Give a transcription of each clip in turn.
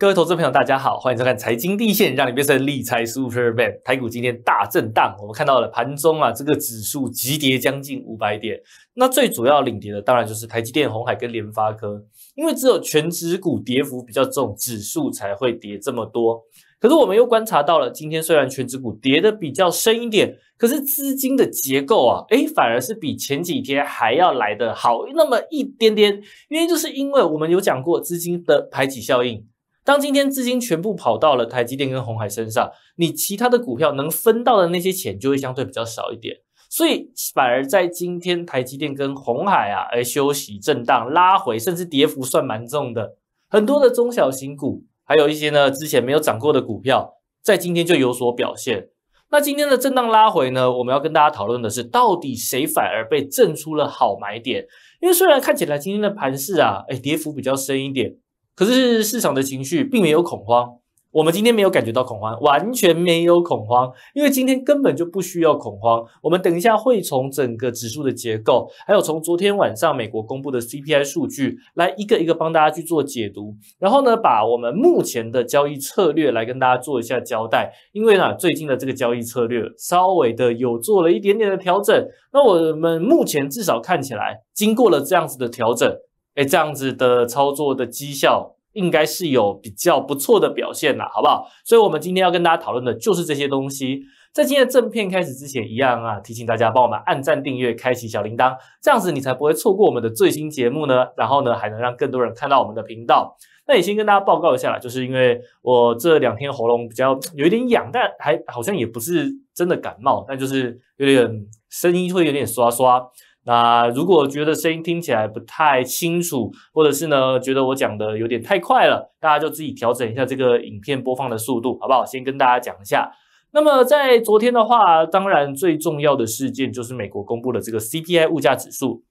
各位投资朋友，大家好，欢迎收看财经一线，让你变成理财 Super Man。台股今天大震荡，我们看到了盘中啊，这个指数急跌将近五百点。那最主要领跌的当然就是台积电、红海跟联发科，因为只有全指股跌幅比较重，指数才会跌这么多。可是我们又观察到了，今天虽然全指股跌的比较深一点，可是资金的结构啊，诶，反而是比前几天还要来的好那么一点点。原因就是因为我们有讲过资金的排挤效应。当今天资金全部跑到了台积电跟红海身上，你其他的股票能分到的那些钱就会相对比较少一点，所以反而在今天台积电跟红海啊，哎，休息震荡拉回，甚至跌幅算蛮重的，很多的中小型股，还有一些呢之前没有涨过的股票，在今天就有所表现。那今天的震荡拉回呢，我们要跟大家讨论的是，到底谁反而被震出了好买点？因为虽然看起来今天的盘势啊，哎，跌幅比较深一点。可是市场的情绪并没有恐慌，我们今天没有感觉到恐慌，完全没有恐慌，因为今天根本就不需要恐慌。我们等一下会从整个指数的结构，还有从昨天晚上美国公布的 CPI 数据来一个一个帮大家去做解读，然后呢，把我们目前的交易策略来跟大家做一下交代。因为呢，最近的这个交易策略稍微的有做了一点点的调整，那我们目前至少看起来经过了这样子的调整。哎，这样子的操作的绩效应该是有比较不错的表现啦，好不好？所以，我们今天要跟大家讨论的就是这些东西。在今天正片开始之前，一样啊，提醒大家帮我们按赞、订阅、开启小铃铛，这样子你才不会错过我们的最新节目呢。然后呢，还能让更多人看到我们的频道。那也先跟大家报告一下啦，就是因为我这两天喉咙比较有一点痒，但还好像也不是真的感冒，但就是有点声音会有点刷刷。那如果觉得声音听起来不太清楚，或者是呢觉得我讲的有点太快了，大家就自己调整一下这个影片播放的速度，好不好？先跟大家讲一下。那么在昨天的话，当然最重要的事件就是美国公布的这个 CPI 物价指数。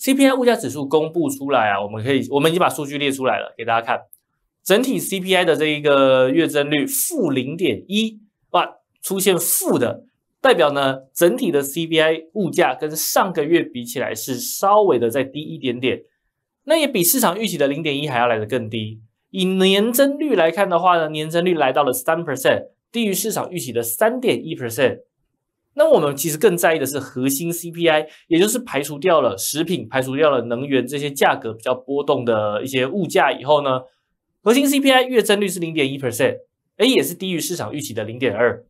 CPI 物价指数公布出来啊，我们可以，我们已经把数据列出来了，给大家看。整体 CPI 的这一个月增率负零点一，哇，出现负的。代表呢，整体的 CPI 物价跟上个月比起来是稍微的再低一点点，那也比市场预期的零点一还要来的更低。以年增率来看的话呢，年增率来到了三 percent，低于市场预期的三点一 percent。那我们其实更在意的是核心 CPI，也就是排除掉了食品、排除掉了能源这些价格比较波动的一些物价以后呢，核心 CPI 月增率是零点一 percent，A 也是低于市场预期的零点二。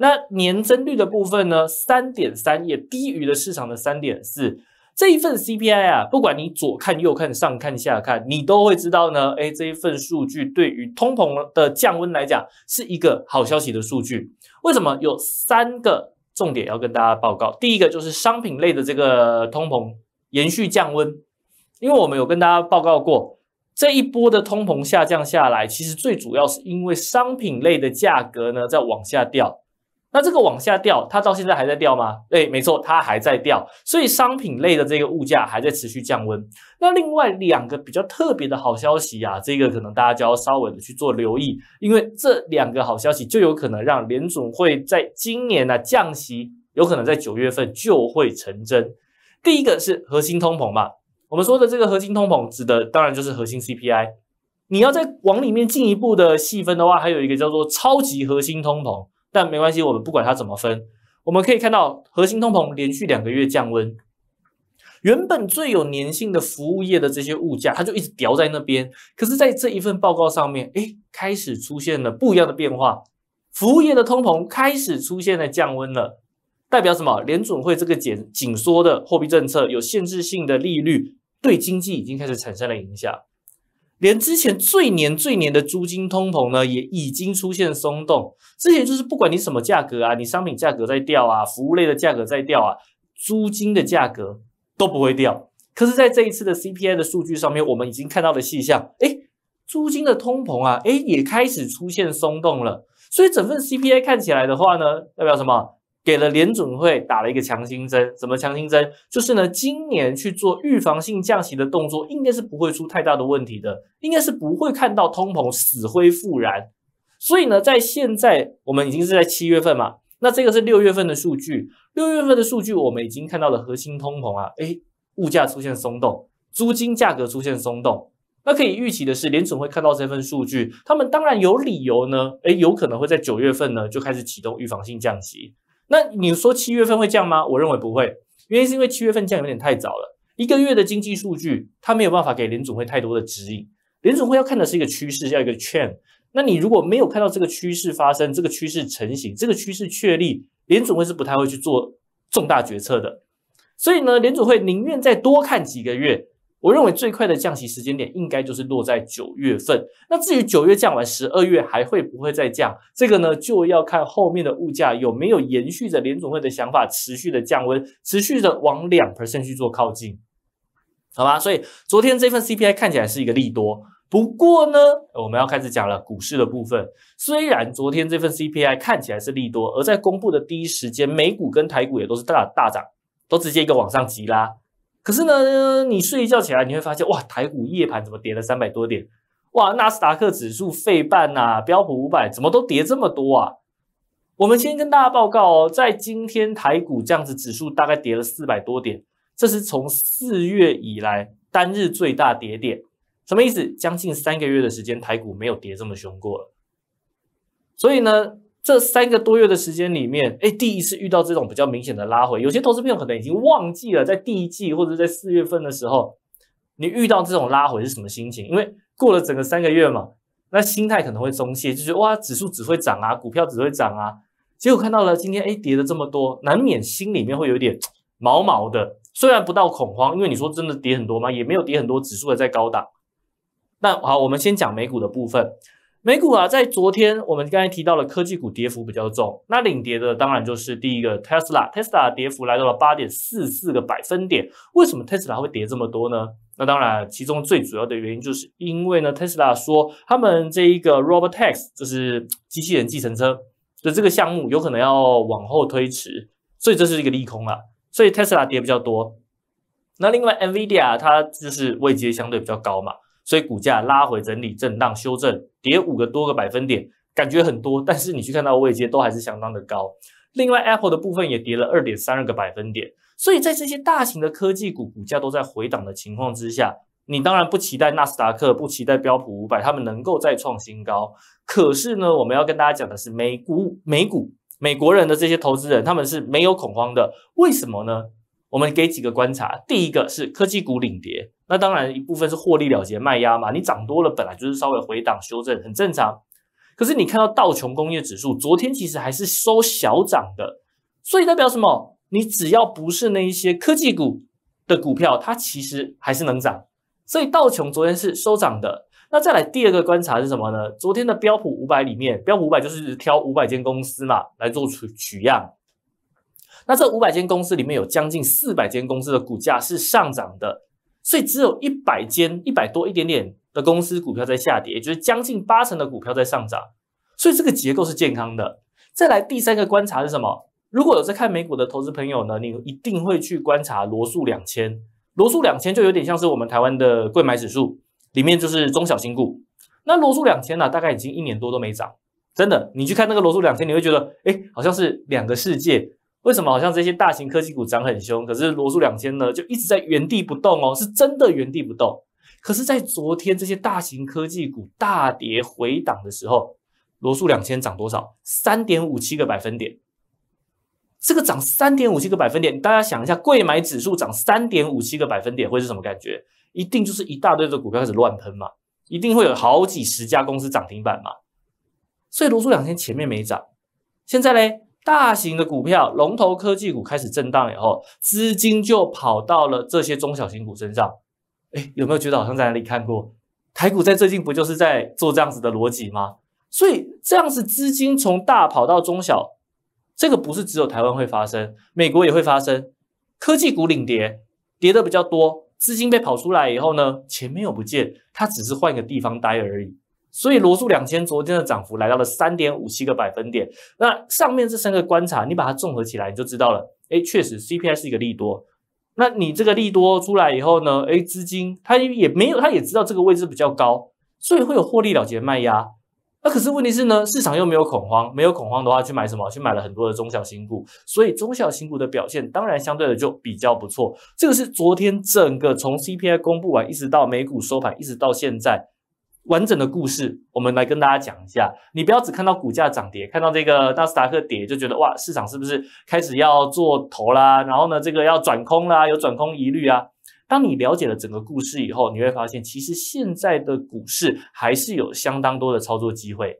那年增率的部分呢，三点三也低于了市场的三点四。这一份 CPI 啊，不管你左看右看、上看下看，你都会知道呢。哎，这一份数据对于通膨的降温来讲，是一个好消息的数据。为什么有三个重点要跟大家报告？第一个就是商品类的这个通膨延续降温，因为我们有跟大家报告过，这一波的通膨下降下来，其实最主要是因为商品类的价格呢在往下掉。那这个往下掉，它到现在还在掉吗？对，没错，它还在掉。所以商品类的这个物价还在持续降温。那另外两个比较特别的好消息啊，这个可能大家就要稍微的去做留意，因为这两个好消息就有可能让联总会在今年呢降息，有可能在九月份就会成真。第一个是核心通膨嘛，我们说的这个核心通膨，指的当然就是核心 CPI。你要再往里面进一步的细分的话，还有一个叫做超级核心通膨。但没关系，我们不管它怎么分，我们可以看到核心通膨连续两个月降温，原本最有粘性的服务业的这些物价，它就一直掉在那边。可是，在这一份报告上面，哎，开始出现了不一样的变化，服务业的通膨开始出现了降温了，代表什么？联准会这个紧紧缩的货币政策，有限制性的利率，对经济已经开始产生了影响。连之前最黏最黏的租金通膨呢，也已经出现松动。之前就是不管你什么价格啊，你商品价格在掉啊，服务类的价格在掉啊，租金的价格都不会掉。可是在这一次的 CPI 的数据上面，我们已经看到了细项，哎，租金的通膨啊，哎，也开始出现松动了。所以整份 CPI 看起来的话呢，代表什么？给了联准会打了一个强心针，什么强心针？就是呢，今年去做预防性降息的动作，应该是不会出太大的问题的，应该是不会看到通膨死灰复燃。所以呢，在现在我们已经是在七月份嘛，那这个是六月份的数据，六月份的数据我们已经看到了核心通膨啊，哎，物价出现松动，租金价格出现松动，那可以预期的是，联准会看到这份数据，他们当然有理由呢，诶，有可能会在九月份呢就开始启动预防性降息。那你说七月份会降吗？我认为不会，原因是因为七月份降有点太早了。一个月的经济数据，它没有办法给联总会太多的指引。联总会要看的是一个趋势，要一个 trend。那你如果没有看到这个趋势发生，这个趋势成型，这个趋势确立，联总会是不太会去做重大决策的。所以呢，联总会宁愿再多看几个月。我认为最快的降息时间点应该就是落在九月份。那至于九月降完，十二月还会不会再降，这个呢就要看后面的物价有没有延续着联总会的想法，持续的降温，持续的往两 percent 去做靠近，好吧？所以昨天这份 CPI 看起来是一个利多，不过呢，我们要开始讲了股市的部分。虽然昨天这份 CPI 看起来是利多，而在公布的第一时间，美股跟台股也都是大大涨，都直接一个往上急拉。可是呢，你睡一觉起来，你会发现，哇，台股夜盘怎么跌了三百多点？哇，纳斯达克指数费半呐，标普五百怎么都跌这么多啊？我们先跟大家报告哦，在今天台股这样子指数大概跌了四百多点，这是从四月以来单日最大跌点，什么意思？将近三个月的时间，台股没有跌这么凶过了，所以呢。这三个多月的时间里面，哎，第一次遇到这种比较明显的拉回，有些投资朋友可能已经忘记了，在第一季或者在四月份的时候，你遇到这种拉回是什么心情？因为过了整个三个月嘛，那心态可能会松懈，就是哇，指数只会涨啊，股票只会涨啊，结果看到了今天哎跌了这么多，难免心里面会有点毛毛的。虽然不到恐慌，因为你说真的跌很多吗？也没有跌很多，指数还在高档。那好，我们先讲美股的部分。美股啊，在昨天我们刚才提到了科技股跌幅比较重，那领跌的当然就是第一个 Tesla，Tesla 跌幅来到了八点四四个百分点。为什么 Tesla 会跌这么多呢？那当然，其中最主要的原因就是因为呢，t e s l a 说他们这一个 Robotax 就是机器人计程车的这个项目有可能要往后推迟，所以这是一个利空啊，所以 Tesla 跌比较多。那另外，NVIDIA 它就是位阶相对比较高嘛。所以股价拉回整理、震荡修正，跌五个多个百分点，感觉很多。但是你去看到位阶都还是相当的高。另外，Apple 的部分也跌了二点三二个百分点。所以在这些大型的科技股股价都在回档的情况之下，你当然不期待纳斯达克、不期待标普五百，他们能够再创新高。可是呢，我们要跟大家讲的是，美股、美股、美国人的这些投资人，他们是没有恐慌的。为什么呢？我们给几个观察，第一个是科技股领跌，那当然一部分是获利了结卖压嘛，你涨多了本来就是稍微回档修正很正常。可是你看到道琼工业指数昨天其实还是收小涨的，所以代表什么？你只要不是那一些科技股的股票，它其实还是能涨。所以道琼昨天是收涨的。那再来第二个观察是什么呢？昨天的标普五百里面，标普五百就是挑五百间公司嘛来做取取样。那这五百间公司里面有将近四百间公司的股价是上涨的，所以只有一百间、一百多一点点的公司股票在下跌，也就是将近八成的股票在上涨，所以这个结构是健康的。再来第三个观察是什么？如果有在看美股的投资朋友呢，你一定会去观察罗素两千，罗素两千就有点像是我们台湾的贵买指数，里面就是中小型股。那罗素两千呢，大概已经一年多都没涨，真的，你去看那个罗素两千，你会觉得，哎，好像是两个世界。为什么好像这些大型科技股涨很凶，可是罗素两千呢就一直在原地不动哦？是真的原地不动。可是，在昨天这些大型科技股大跌回档的时候，罗素两千涨多少？三点五七个百分点。这个涨三点五七个百分点，大家想一下，贵买指数涨三点五七个百分点会是什么感觉？一定就是一大堆的股票开始乱喷嘛，一定会有好几十家公司涨停板嘛。所以罗素两千前面没涨，现在嘞？大型的股票、龙头科技股开始震荡以后，资金就跑到了这些中小型股身上。哎，有没有觉得好像在哪里看过？台股在最近不就是在做这样子的逻辑吗？所以这样子资金从大跑到中小，这个不是只有台湾会发生，美国也会发生。科技股领跌，跌的比较多，资金被跑出来以后呢，钱没有不见，它只是换个地方待而已。所以罗素两千昨天的涨幅来到了三点五七个百分点。那上面这三个观察，你把它综合起来，你就知道了。哎，确实 CPI 是一个利多。那你这个利多出来以后呢？哎，资金它也也没有，它也知道这个位置比较高，所以会有获利了结卖压。那可是问题是呢，市场又没有恐慌，没有恐慌的话去买什么？去买了很多的中小新股，所以中小新股的表现当然相对的就比较不错。这个是昨天整个从 CPI 公布完一直到美股收盘，一直到现在。完整的故事，我们来跟大家讲一下。你不要只看到股价涨跌，看到这个斯达克跌就觉得哇，市场是不是开始要做头啦？然后呢，这个要转空啦，有转空疑虑啊。当你了解了整个故事以后，你会发现，其实现在的股市还是有相当多的操作机会。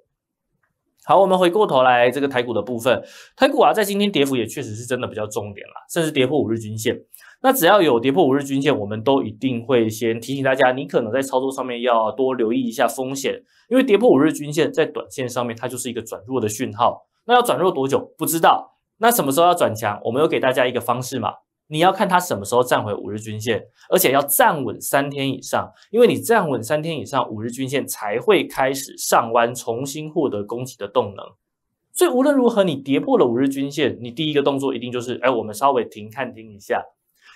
好，我们回过头来，这个台股的部分，台股啊，在今天跌幅也确实是真的比较重点了，甚至跌破五日均线。那只要有跌破五日均线，我们都一定会先提醒大家，你可能在操作上面要多留意一下风险，因为跌破五日均线，在短线上面它就是一个转弱的讯号。那要转弱多久不知道，那什么时候要转强，我们有给大家一个方式嘛。你要看它什么时候站回五日均线，而且要站稳三天以上，因为你站稳三天以上，五日均线才会开始上弯，重新获得攻击的动能。所以无论如何，你跌破了五日均线，你第一个动作一定就是，哎，我们稍微停看停一下。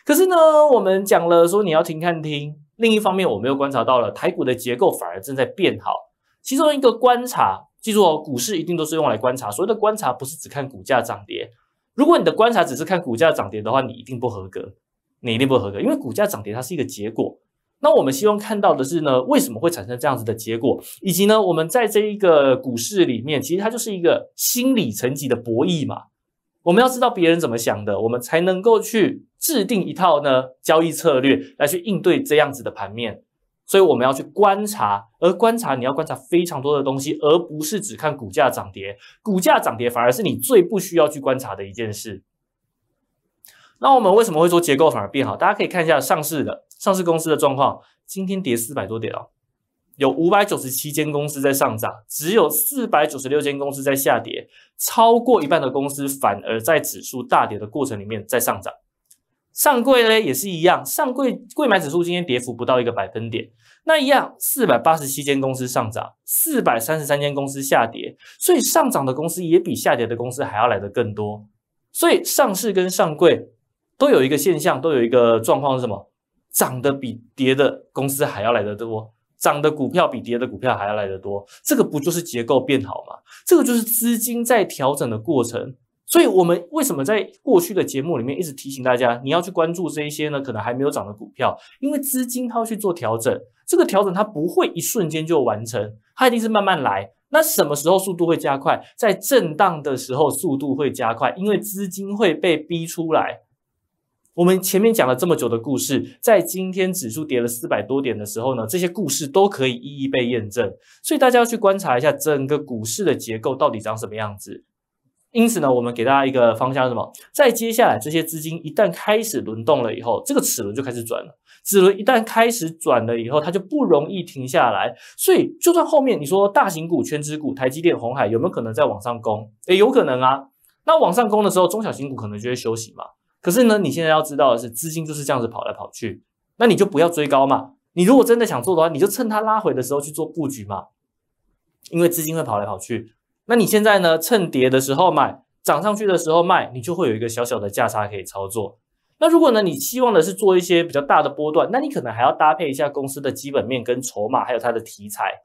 可是呢，我们讲了说你要停看停，另一方面，我们又观察到了台股的结构反而正在变好。其中一个观察，记住哦，股市一定都是用来观察，所谓的观察不是只看股价涨跌。如果你的观察只是看股价涨跌的话，你一定不合格，你一定不合格，因为股价涨跌它是一个结果。那我们希望看到的是呢，为什么会产生这样子的结果，以及呢，我们在这一个股市里面，其实它就是一个心理层级的博弈嘛。我们要知道别人怎么想的，我们才能够去制定一套呢交易策略来去应对这样子的盘面。所以我们要去观察，而观察你要观察非常多的东西，而不是只看股价涨跌。股价涨跌反而是你最不需要去观察的一件事。那我们为什么会说结构反而变好？大家可以看一下上市的上市公司的状况，今天跌四百多点哦，有五百九十七间公司在上涨，只有四百九十六间公司在下跌，超过一半的公司反而在指数大跌的过程里面在上涨。上柜呢也是一样，上柜柜买指数今天跌幅不到一个百分点，那一样四百八十七间公司上涨，四百三十三间公司下跌，所以上涨的公司也比下跌的公司还要来的更多，所以上市跟上柜都有一个现象，都有一个状况是什么？涨的比跌的公司还要来的多，涨的股票比跌的股票还要来的多，这个不就是结构变好吗？这个就是资金在调整的过程。所以我们为什么在过去的节目里面一直提醒大家，你要去关注这一些呢？可能还没有涨的股票，因为资金它要去做调整，这个调整它不会一瞬间就完成，它一定是慢慢来。那什么时候速度会加快？在震荡的时候速度会加快，因为资金会被逼出来。我们前面讲了这么久的故事，在今天指数跌了四百多点的时候呢，这些故事都可以一一被验证。所以大家要去观察一下整个股市的结构到底长什么样子。因此呢，我们给大家一个方向，什么？在接下来这些资金一旦开始轮动了以后，这个齿轮就开始转了。齿轮一旦开始转了以后，它就不容易停下来。所以，就算后面你说大型股、圈支股、台积电、红海有没有可能再往上攻？哎，有可能啊。那往上攻的时候，中小型股可能就会休息嘛。可是呢，你现在要知道的是，资金就是这样子跑来跑去，那你就不要追高嘛。你如果真的想做的话，你就趁它拉回的时候去做布局嘛，因为资金会跑来跑去。那你现在呢？趁跌的时候买，涨上去的时候卖，你就会有一个小小的价差可以操作。那如果呢，你期望的是做一些比较大的波段，那你可能还要搭配一下公司的基本面跟筹码，还有它的题材。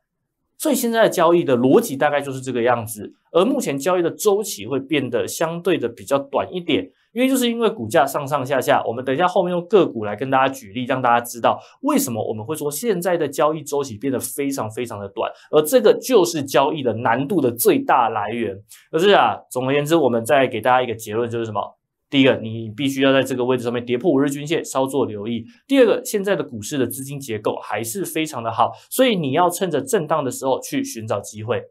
所以现在的交易的逻辑大概就是这个样子，而目前交易的周期会变得相对的比较短一点。因为就是因为股价上上下下，我们等一下后面用个股来跟大家举例，让大家知道为什么我们会说现在的交易周期变得非常非常的短，而这个就是交易的难度的最大来源。可是啊，总而言之，我们再给大家一个结论，就是什么？第一个，你必须要在这个位置上面跌破五日均线，稍作留意；第二个，现在的股市的资金结构还是非常的好，所以你要趁着震荡的时候去寻找机会。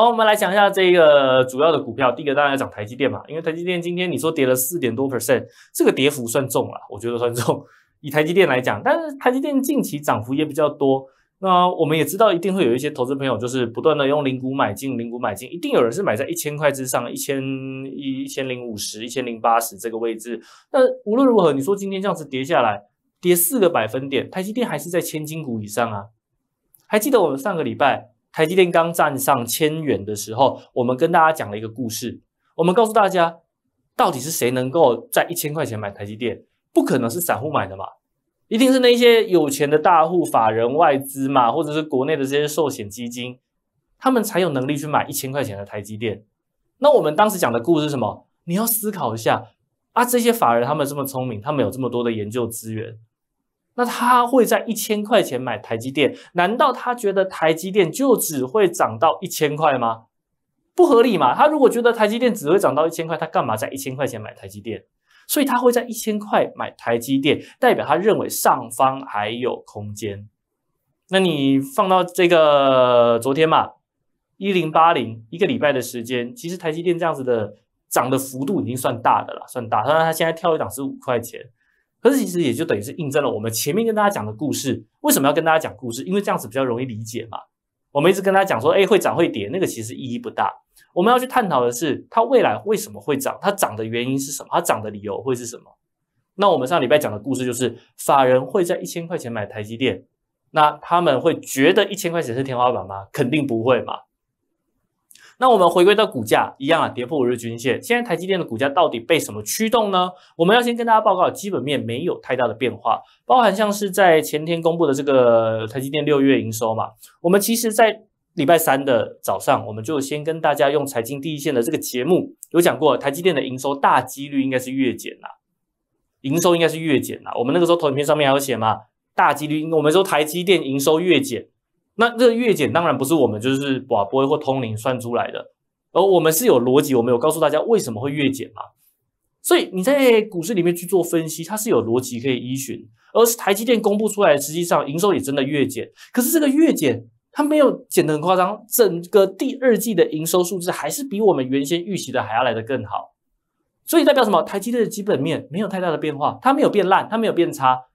好，我们来讲一下这个主要的股票。第一个，当然要讲台积电嘛，因为台积电今天你说跌了四点多 percent，这个跌幅算重了，我觉得算重。以台积电来讲，但是台积电近期涨幅也比较多。那我们也知道，一定会有一些投资朋友就是不断的用零股买进，零股买进，一定有人是买在一千块之上，一千一一千零五十，一千零八十这个位置。那无论如何，你说今天这样子跌下来，跌四个百分点，台积电还是在千金股以上啊。还记得我们上个礼拜？台积电刚站上千元的时候，我们跟大家讲了一个故事。我们告诉大家，到底是谁能够在一千块钱买台积电？不可能是散户买的嘛，一定是那些有钱的大户、法人、外资嘛，或者是国内的这些寿险基金，他们才有能力去买一千块钱的台积电。那我们当时讲的故事是什么？你要思考一下啊，这些法人他们这么聪明，他们有这么多的研究资源。那他会在一千块钱买台积电？难道他觉得台积电就只会涨到一千块吗？不合理嘛！他如果觉得台积电只会涨到一千块，他干嘛在一千块钱买台积电？所以他会在一千块买台积电，代表他认为上方还有空间。那你放到这个昨天嘛，一零八零一个礼拜的时间，其实台积电这样子的涨的幅度已经算大的了，算大。他他现在跳一档是五块钱。可是其实也就等于是印证了我们前面跟大家讲的故事。为什么要跟大家讲故事？因为这样子比较容易理解嘛。我们一直跟大家讲说，哎，会涨会跌，那个其实意义不大。我们要去探讨的是，它未来为什么会涨？它涨的原因是什么？它涨的理由会是什么？那我们上礼拜讲的故事就是，法人会在一千块钱买台积电，那他们会觉得一千块钱是天花板吗？肯定不会嘛。那我们回归到股价一样啊，跌破五日均线。现在台积电的股价到底被什么驱动呢？我们要先跟大家报告，基本面没有太大的变化，包含像是在前天公布的这个台积电六月营收嘛。我们其实在礼拜三的早上，我们就先跟大家用财经第一线的这个节目有讲过，台积电的营收大几率应该是月减呐，营收应该是月减呐。我们那个时候投影片上面还有写嘛，大几率我们说台积电营收月减。那这个月减当然不是我们就是卦波或通灵算出来的，而我们是有逻辑，我们有告诉大家为什么会月减嘛。所以你在股市里面去做分析，它是有逻辑可以依循。而台积电公布出来，实际上营收也真的月减，可是这个月减它没有减得很夸张，整个第二季的营收数字还是比我们原先预期的还要来得更好。所以代表什么？台积电的基本面没有太大的变化，它没有变烂，它没有变差，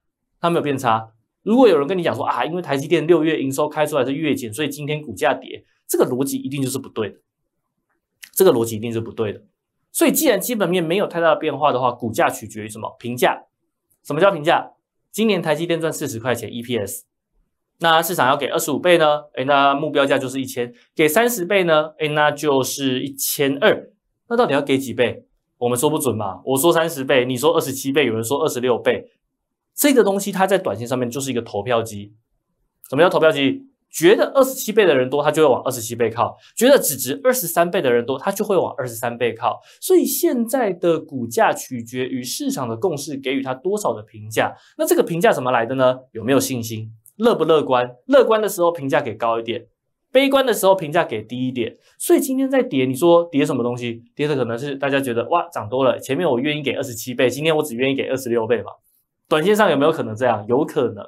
它没有变差。如果有人跟你讲说啊，因为台积电六月营收开出来是月减，所以今天股价跌，这个逻辑一定就是不对的。这个逻辑一定是不对的。所以既然基本面没有太大的变化的话，股价取决于什么？评价。什么叫评价？今年台积电赚四十块钱 EPS，那市场要给二十五倍呢？哎，那目标价就是一千。给三十倍呢？哎，那就是一千二。那到底要给几倍？我们说不准嘛。我说三十倍，你说二十七倍，有人说二十六倍。这个东西它在短信上面就是一个投票机，什么叫投票机？觉得二十七倍的人多，它就会往二十七倍靠；觉得只值二十三倍的人多，它就会往二十三倍靠。所以现在的股价取决于市场的共识给予它多少的评价。那这个评价怎么来的呢？有没有信心？乐不乐观？乐观的时候评价给高一点，悲观的时候评价给低一点。所以今天在跌，你说跌什么东西？跌的可能是大家觉得哇涨多了，前面我愿意给二十七倍，今天我只愿意给二十六倍吧。短线上有没有可能这样？有可能。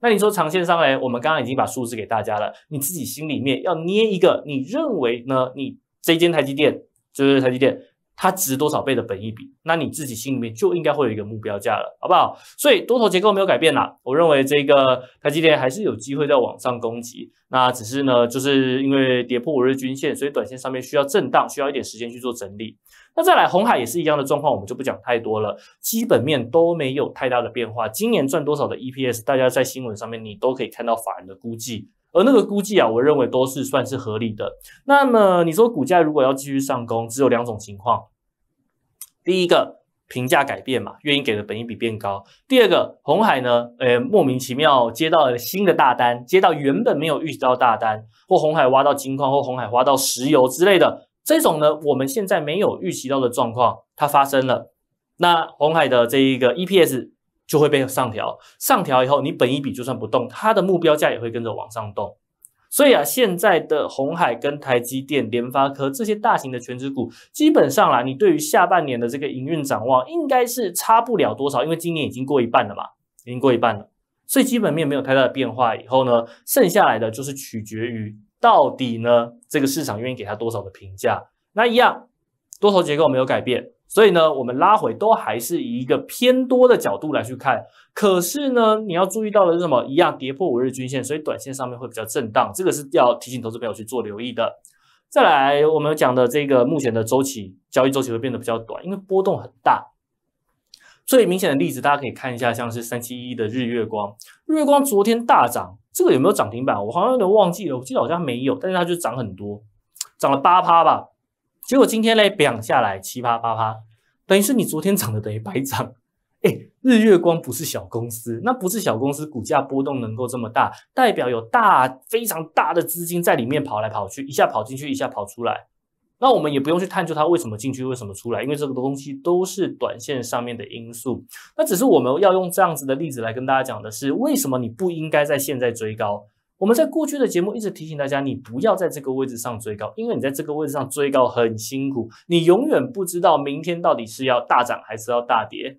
那你说长线上嘞？我们刚刚已经把数字给大家了，你自己心里面要捏一个，你认为呢？你这间台积电就是台积电。它值多少倍的本益比？那你自己心里面就应该会有一个目标价了，好不好？所以多头结构没有改变啦，我认为这个台积电还是有机会在往上攻击。那只是呢，就是因为跌破五日均线，所以短线上面需要震荡，需要一点时间去做整理。那再来红海也是一样的状况，我们就不讲太多了，基本面都没有太大的变化。今年赚多少的 EPS，大家在新闻上面你都可以看到法人的估计。而那个估计啊，我认为都是算是合理的。那么你说股价如果要继续上攻，只有两种情况：第一个，评价改变嘛，愿意给的本益比变高；第二个，红海呢，呃，莫名其妙接到了新的大单，接到原本没有预期到大单，或红海挖到金矿，或红海挖到石油之类的这种呢，我们现在没有预期到的状况，它发生了。那红海的这一个 EPS。就会被上调，上调以后，你本一笔就算不动，它的目标价也会跟着往上动。所以啊，现在的红海跟台积电、联发科这些大型的全值股，基本上啦，你对于下半年的这个营运展望，应该是差不了多少，因为今年已经过一半了嘛，已经过一半了，所以基本面没有太大的变化。以后呢，剩下来的就是取决于到底呢，这个市场愿意给它多少的评价。那一样，多头结构没有改变。所以呢，我们拉回都还是以一个偏多的角度来去看。可是呢，你要注意到的是什么？一样跌破五日均线，所以短线上面会比较震荡，这个是要提醒投资朋友去做留意的。再来，我们讲的这个目前的周期交易周期会变得比较短，因为波动很大。最明显的例子，大家可以看一下，像是三七一的日月光，月光昨天大涨，这个有没有涨停板？我好像有点忘记了，我记得好像没有，但是它就涨很多，涨了八趴吧。结果今天嘞，表下来，七八八八，等于是你昨天涨的等于白涨。哎，日月光不是小公司，那不是小公司股价波动能够这么大，代表有大非常大的资金在里面跑来跑去，一下跑进去，一下跑出来。那我们也不用去探究它为什么进去，为什么出来，因为这个东西都是短线上面的因素。那只是我们要用这样子的例子来跟大家讲的是，为什么你不应该在现在追高。我们在过去的节目一直提醒大家，你不要在这个位置上追高，因为你在这个位置上追高很辛苦，你永远不知道明天到底是要大涨还是要大跌。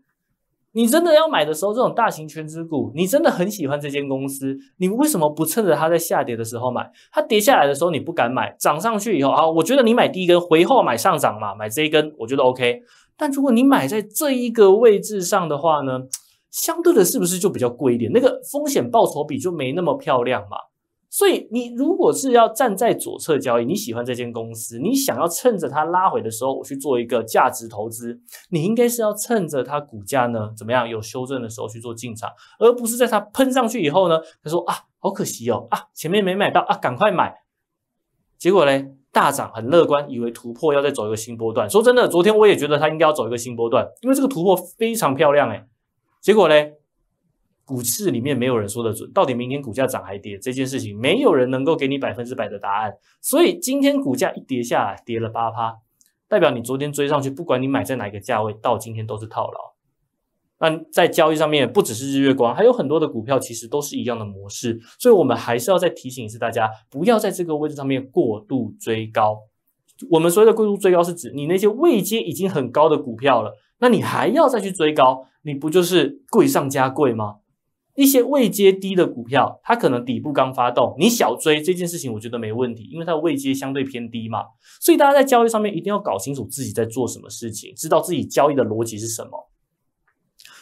你真的要买的时候，这种大型全资股，你真的很喜欢这间公司，你为什么不趁着它在下跌的时候买？它跌下来的时候你不敢买，涨上去以后，啊，我觉得你买第一根回后买上涨嘛，买这一根我觉得 OK。但如果你买在这一个位置上的话呢？相对的是不是就比较贵一点？那个风险报酬比就没那么漂亮嘛。所以你如果是要站在左侧交易，你喜欢这间公司，你想要趁着它拉回的时候，我去做一个价值投资，你应该是要趁着它股价呢怎么样有修正的时候去做进场，而不是在它喷上去以后呢，他说啊好可惜哦啊前面没买到啊赶快买，结果嘞大涨很乐观，以为突破要再走一个新波段。说真的，昨天我也觉得它应该要走一个新波段，因为这个突破非常漂亮哎。结果嘞，股市里面没有人说得准，到底明天股价涨还跌这件事情，没有人能够给你百分之百的答案。所以今天股价一跌下来，跌了八趴，代表你昨天追上去，不管你买在哪个价位，到今天都是套牢。那在交易上面，不只是日月光，还有很多的股票其实都是一样的模式。所以我们还是要再提醒一次大家，不要在这个位置上面过度追高。我们所谓的过度追高，是指你那些位阶已经很高的股票了，那你还要再去追高。你不就是贵上加贵吗？一些位阶低的股票，它可能底部刚发动，你小追这件事情，我觉得没问题，因为它的位阶相对偏低嘛。所以大家在交易上面一定要搞清楚自己在做什么事情，知道自己交易的逻辑是什么。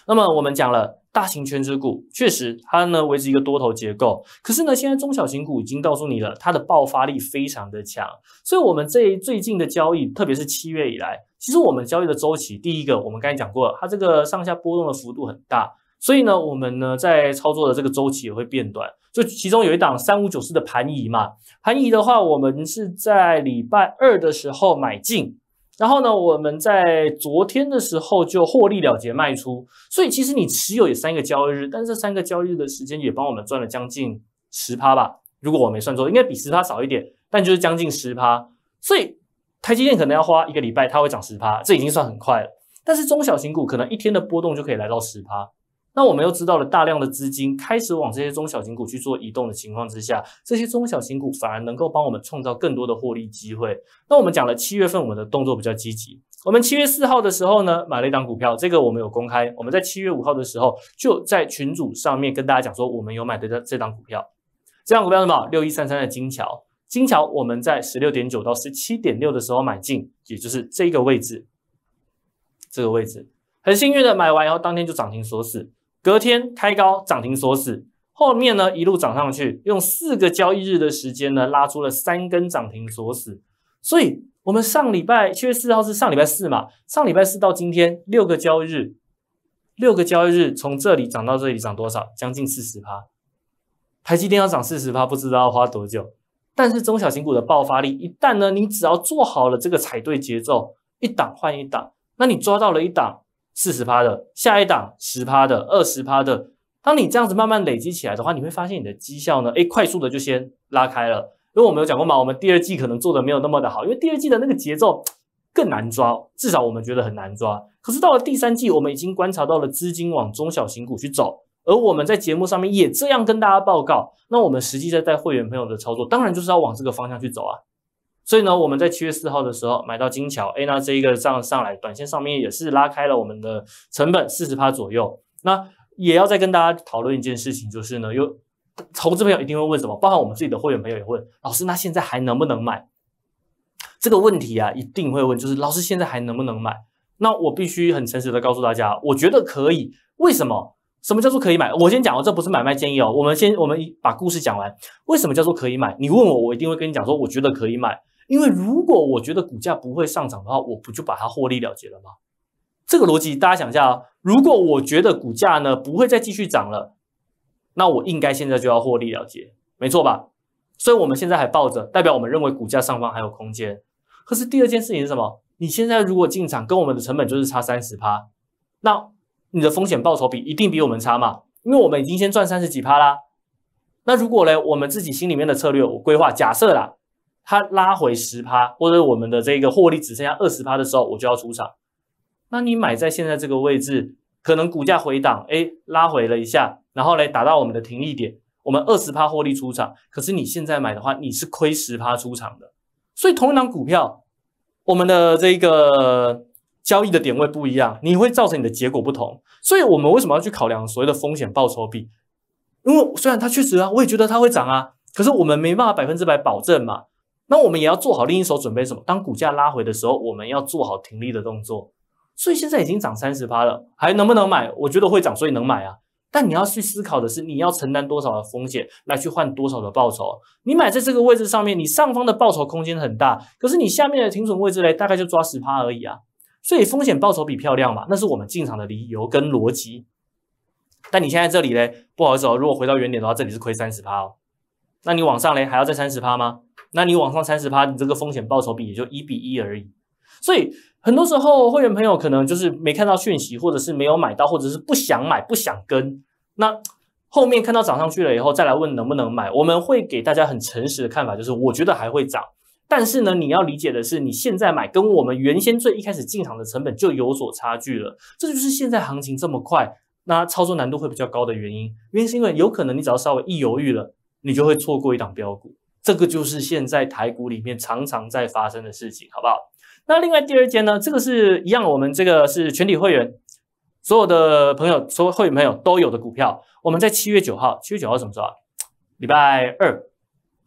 那么我们讲了，大型全车股确实它呢维持一个多头结构，可是呢，现在中小型股已经告诉你了，它的爆发力非常的强，所以我们这最近的交易，特别是七月以来。其实我们交易的周期，第一个我们刚才讲过，它这个上下波动的幅度很大，所以呢，我们呢在操作的这个周期也会变短。就其中有一档三五九四的盘移嘛，盘移的话，我们是在礼拜二的时候买进，然后呢，我们在昨天的时候就获利了结卖出。所以其实你持有也三个交易日，但这三个交易日的时间也帮我们赚了将近十趴吧？如果我没算错，应该比十趴少一点，但就是将近十趴。所以。台积电可能要花一个礼拜，它会涨十趴，这已经算很快了。但是中小型股可能一天的波动就可以来到十趴。那我们又知道了大量的资金开始往这些中小型股去做移动的情况之下，这些中小型股反而能够帮我们创造更多的获利机会。那我们讲了七月份我们的动作比较积极，我们七月四号的时候呢买了一档股票，这个我们有公开。我们在七月五号的时候就在群组上面跟大家讲说，我们有买的这这档股票，这档股票什么？六一三三的金桥。金桥，我们在十六点九到十七点六的时候买进，也就是这个位置，这个位置很幸运的买完，以后当天就涨停锁死，隔天开高涨停锁死，后面呢一路涨上去，用四个交易日的时间呢拉出了三根涨停锁死，所以我们上礼拜七月四号是上礼拜四嘛，上礼拜四到今天六个交易日，六个交易日从这里涨到这里涨多少？将近四十趴，台积电要涨四十趴，不知道要花多久。但是中小型股的爆发力，一旦呢，你只要做好了这个踩对节奏，一档换一档，那你抓到了一档四十趴的，下一档十趴的，二十趴的，当你这样子慢慢累积起来的话，你会发现你的绩效呢，哎，快速的就先拉开了。因为我们有讲过嘛，我们第二季可能做的没有那么的好，因为第二季的那个节奏更难抓，至少我们觉得很难抓。可是到了第三季，我们已经观察到了资金往中小型股去走。而我们在节目上面也这样跟大家报告，那我们实际在带会员朋友的操作，当然就是要往这个方向去走啊。所以呢，我们在七月四号的时候买到金桥，哎，那这一个上上来，短线上面也是拉开了我们的成本四十趴左右。那也要再跟大家讨论一件事情，就是呢，有投资朋友一定会问什么，包括我们自己的会员朋友也问，老师，那现在还能不能买？这个问题啊，一定会问，就是老师现在还能不能买？那我必须很诚实的告诉大家，我觉得可以。为什么？什么叫做可以买？我先讲哦，这不是买卖建议哦。我们先我们把故事讲完。为什么叫做可以买？你问我，我一定会跟你讲说，我觉得可以买。因为如果我觉得股价不会上涨的话，我不就把它获利了结了吗？这个逻辑大家想一下哦。如果我觉得股价呢不会再继续涨了，那我应该现在就要获利了结，没错吧？所以我们现在还抱着，代表我们认为股价上方还有空间。可是第二件事情是什么？你现在如果进场，跟我们的成本就是差三十趴，那。你的风险报酬比一定比我们差嘛？因为我们已经先赚三十几趴啦。那如果呢，我们自己心里面的策略我规划，假设啦，它拉回十趴，或者我们的这个获利只剩下二十趴的时候，我就要出场。那你买在现在这个位置，可能股价回档，哎，拉回了一下，然后呢，达到我们的停利点，我们二十趴获利出场。可是你现在买的话，你是亏十趴出场的。所以同一档股票，我们的这个。交易的点位不一样，你会造成你的结果不同。所以，我们为什么要去考量所谓的风险报酬比？因为虽然它确实啊，我也觉得它会涨啊，可是我们没办法百分之百保证嘛。那我们也要做好另一手准备，什么？当股价拉回的时候，我们要做好停利的动作。所以现在已经涨三十趴了，还能不能买？我觉得会涨，所以能买啊。但你要去思考的是，你要承担多少的风险来去换多少的报酬？你买在这个位置上面，你上方的报酬空间很大，可是你下面的停损位置嘞，大概就抓十趴而已啊。所以风险报酬比漂亮嘛，那是我们进场的理由跟逻辑。但你现在这里嘞，不好意思哦，如果回到原点的话，这里是亏三十趴哦。那你往上嘞还要再三十趴吗？那你往上三十趴，你这个风险报酬比也就一比一而已。所以很多时候会员朋友可能就是没看到讯息，或者是没有买到，或者是不想买、不想跟。那后面看到涨上去了以后再来问能不能买，我们会给大家很诚实的看法，就是我觉得还会涨。但是呢，你要理解的是，你现在买跟我们原先最一开始进场的成本就有所差距了。这就是现在行情这么快，那操作难度会比较高的原因。原因是因为有可能你只要稍微一犹豫了，你就会错过一档标股。这个就是现在台股里面常常在发生的事情，好不好？那另外第二间呢，这个是一样，我们这个是全体会员所有的朋友，所有会员朋友都有的股票。我们在七月九号，七月九号什么时候啊？礼拜二，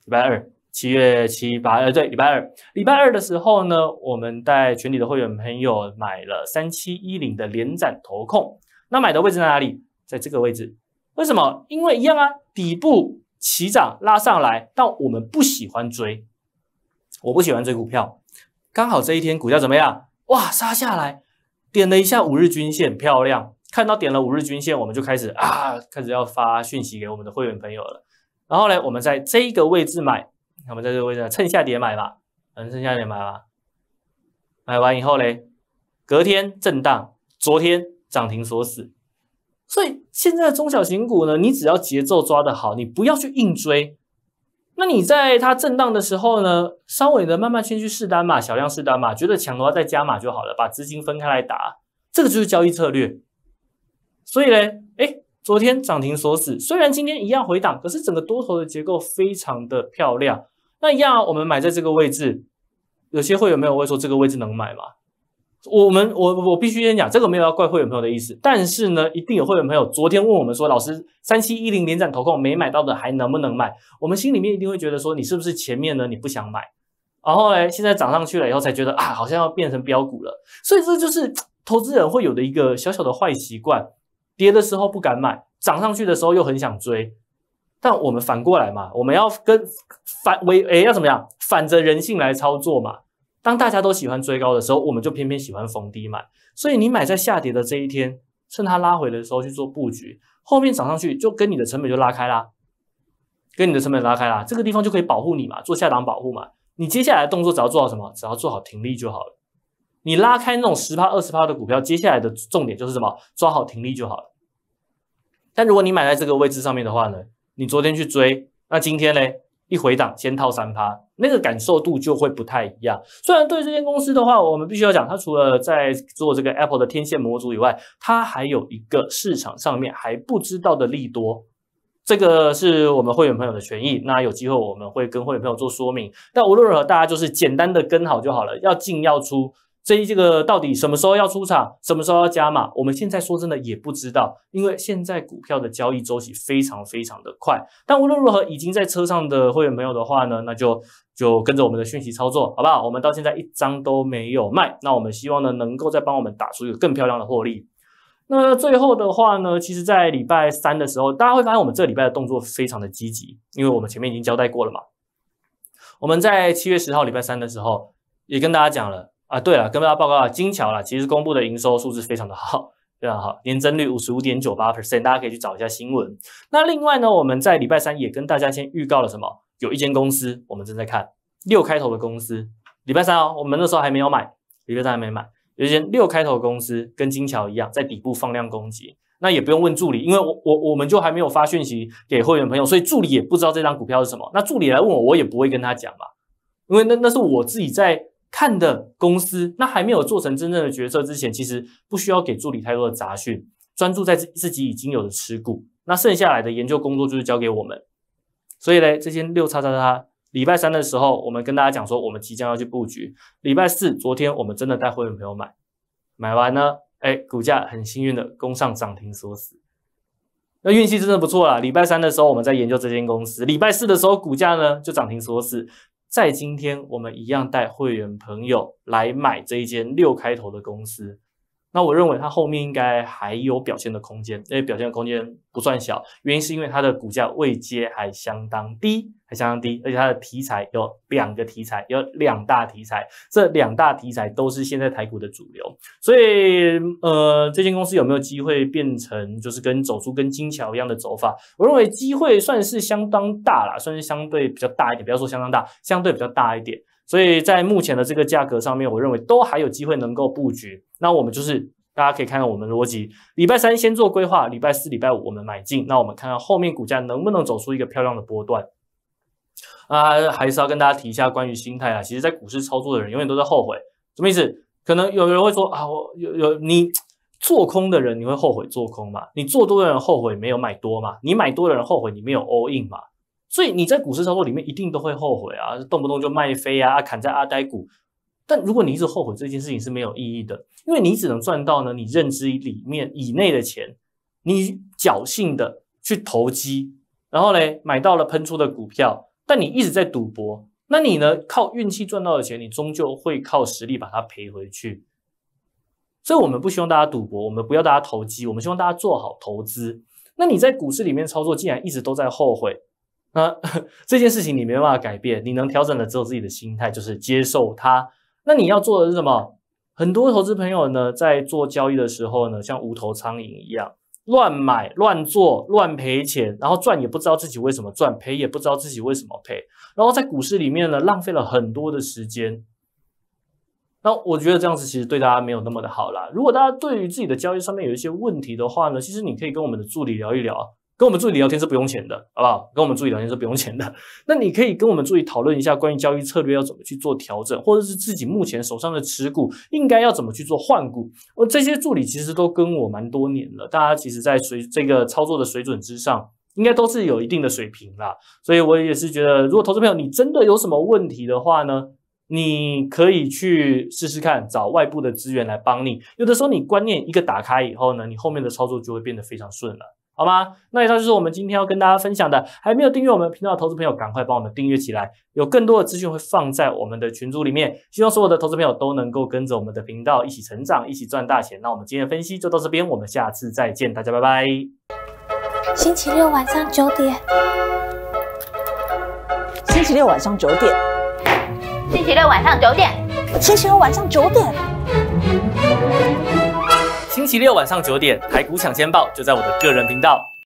礼拜二。七月七八呃对，礼拜二，礼拜二的时候呢，我们带群里的会员朋友买了三七一零的连展头控。那买的位置在哪里？在这个位置。为什么？因为一样啊，底部起涨拉上来，但我们不喜欢追。我不喜欢追股票。刚好这一天股价怎么样？哇，杀下来，点了一下五日均线，漂亮。看到点了五日均线，我们就开始啊，开始要发讯息给我们的会员朋友了。然后呢，我们在这个位置买。那么在这个位置趁下跌买吧，趁下跌买吧，买完以后嘞，隔天震荡，昨天涨停锁死，所以现在的中小型股呢，你只要节奏抓得好，你不要去硬追，那你在它震荡的时候呢，稍微的慢慢先去试单嘛，小量试单嘛，觉得强的话再加码就好了，把资金分开来打，这个就是交易策略，所以嘞。昨天涨停锁死，虽然今天一样回档，可是整个多头的结构非常的漂亮。那一样，我们买在这个位置，有些会员朋友会说这个位置能买吗？我们我我必须先讲，这个没有要怪会员朋友的意思，但是呢，一定有会员朋友昨天问我们说，老师三七一零连涨投控没买到的还能不能买？我们心里面一定会觉得说，你是不是前面呢你不想买，然后呢现在涨上去了以后才觉得啊好像要变成标股了，所以这就是 投资人会有的一个小小的坏习惯。跌的时候不敢买，涨上去的时候又很想追，但我们反过来嘛，我们要跟反为哎要怎么样，反着人性来操作嘛。当大家都喜欢追高的时候，我们就偏偏喜欢逢低买。所以你买在下跌的这一天，趁它拉回的时候去做布局，后面涨上去就跟你的成本就拉开啦，跟你的成本拉开啦，这个地方就可以保护你嘛，做下档保护嘛。你接下来的动作只要做好什么，只要做好停利就好了。你拉开那种十趴、二十趴的股票，接下来的重点就是什么？抓好停利就好了。但如果你买在这个位置上面的话呢？你昨天去追，那今天呢一回档先套三趴，那个感受度就会不太一样。虽然对这间公司的话，我们必须要讲，它除了在做这个 Apple 的天线模组以外，它还有一个市场上面还不知道的利多，这个是我们会员朋友的权益。那有机会我们会跟会员朋友做说明。但无论如何，大家就是简单的跟好就好了，要进要出。这一这个到底什么时候要出场，什么时候要加码？我们现在说真的也不知道，因为现在股票的交易周期非常非常的快。但无论如何，已经在车上的会员朋友的话呢，那就就跟着我们的讯息操作，好不好？我们到现在一张都没有卖，那我们希望呢，能够再帮我们打出一个更漂亮的获利。那最后的话呢，其实，在礼拜三的时候，大家会发现我们这礼拜的动作非常的积极，因为我们前面已经交代过了嘛。我们在七月十号礼拜三的时候，也跟大家讲了。啊，对了，跟大家报告啊，金桥了，其实公布的营收数字非常的好，非常好，年增率五十五点九八 percent，大家可以去找一下新闻。那另外呢，我们在礼拜三也跟大家先预告了什么？有一间公司，我们正在看六开头的公司。礼拜三哦，我们那时候还没有买，礼拜三还没买，有一间六开头公司，跟金桥一样，在底部放量攻击。那也不用问助理，因为我我我们就还没有发讯息给会员朋友，所以助理也不知道这张股票是什么。那助理来问我，我也不会跟他讲嘛，因为那那是我自己在。看的公司，那还没有做成真正的决策之前，其实不需要给助理太多的杂讯，专注在自自己已经有的持股，那剩下来的研究工作就是交给我们。所以呢，这间六叉叉叉，礼拜三的时候，我们跟大家讲说，我们即将要去布局。礼拜四，昨天我们真的带会员朋友买，买完呢，哎，股价很幸运的攻上涨停锁死，那运气真的不错啦。礼拜三的时候我们在研究这间公司，礼拜四的时候股价呢就涨停锁死。在今天，我们一样带会员朋友来买这一间六开头的公司。那我认为它后面应该还有表现的空间，因为表现的空间不算小。原因是因为它的股价位阶还相当低，还相当低，而且它的题材有两个题材，有两大题材，这两大题材都是现在台股的主流。所以，呃，这间公司有没有机会变成就是跟走出跟金桥一样的走法？我认为机会算是相当大啦，算是相对比较大一点，不要说相当大，相对比较大一点。所以在目前的这个价格上面，我认为都还有机会能够布局。那我们就是大家可以看看我们逻辑：礼拜三先做规划，礼拜四、礼拜五我们买进。那我们看看后面股价能不能走出一个漂亮的波段。啊，还是要跟大家提一下关于心态啊。其实，在股市操作的人永远都在后悔。什么意思？可能有人会说啊，我有有你做空的人你会后悔做空嘛？你做多的人后悔没有买多嘛？你买多的人后悔你没有 all in 嘛？所以你在股市操作里面一定都会后悔啊，动不动就卖飞啊，砍在阿呆股。但如果你一直后悔这件事情是没有意义的，因为你只能赚到呢你认知里面以内的钱。你侥幸的去投机，然后呢买到了喷出的股票，但你一直在赌博。那你呢靠运气赚到的钱，你终究会靠实力把它赔回去。所以我们不希望大家赌博，我们不要大家投机，我们希望大家做好投资。那你在股市里面操作，竟然一直都在后悔。那 这件事情你没办法改变，你能调整的只有自己的心态，就是接受它。那你要做的是什么？很多投资朋友呢，在做交易的时候呢，像无头苍蝇一样，乱买、乱做、乱赔钱，然后赚也不知道自己为什么赚，赔也不知道自己为什么赔，然后在股市里面呢，浪费了很多的时间。那我觉得这样子其实对大家没有那么的好啦。如果大家对于自己的交易上面有一些问题的话呢，其实你可以跟我们的助理聊一聊。跟我们助理聊天是不用钱的，好不好？跟我们助理聊天是不用钱的。那你可以跟我们助理讨论一下关于交易策略要怎么去做调整，或者是自己目前手上的持股应该要怎么去做换股。我这些助理其实都跟我蛮多年了，大家其实在水这个操作的水准之上，应该都是有一定的水平啦。所以我也是觉得，如果投资朋友你真的有什么问题的话呢，你可以去试试看找外部的资源来帮你。有的时候你观念一个打开以后呢，你后面的操作就会变得非常顺了。好吗？那以上就是我们今天要跟大家分享的。还没有订阅我们频道的投资朋友，赶快帮我们订阅起来。有更多的资讯会放在我们的群组里面，希望所有的投资朋友都能够跟着我们的频道一起成长，一起赚大钱。那我们今天的分析就到这边，我们下次再见，大家拜拜。星期六晚上九点，星期六晚上九点，星期六晚上九点，星期六晚上九点。星期六晚上九点，台股抢先报就在我的个人频道。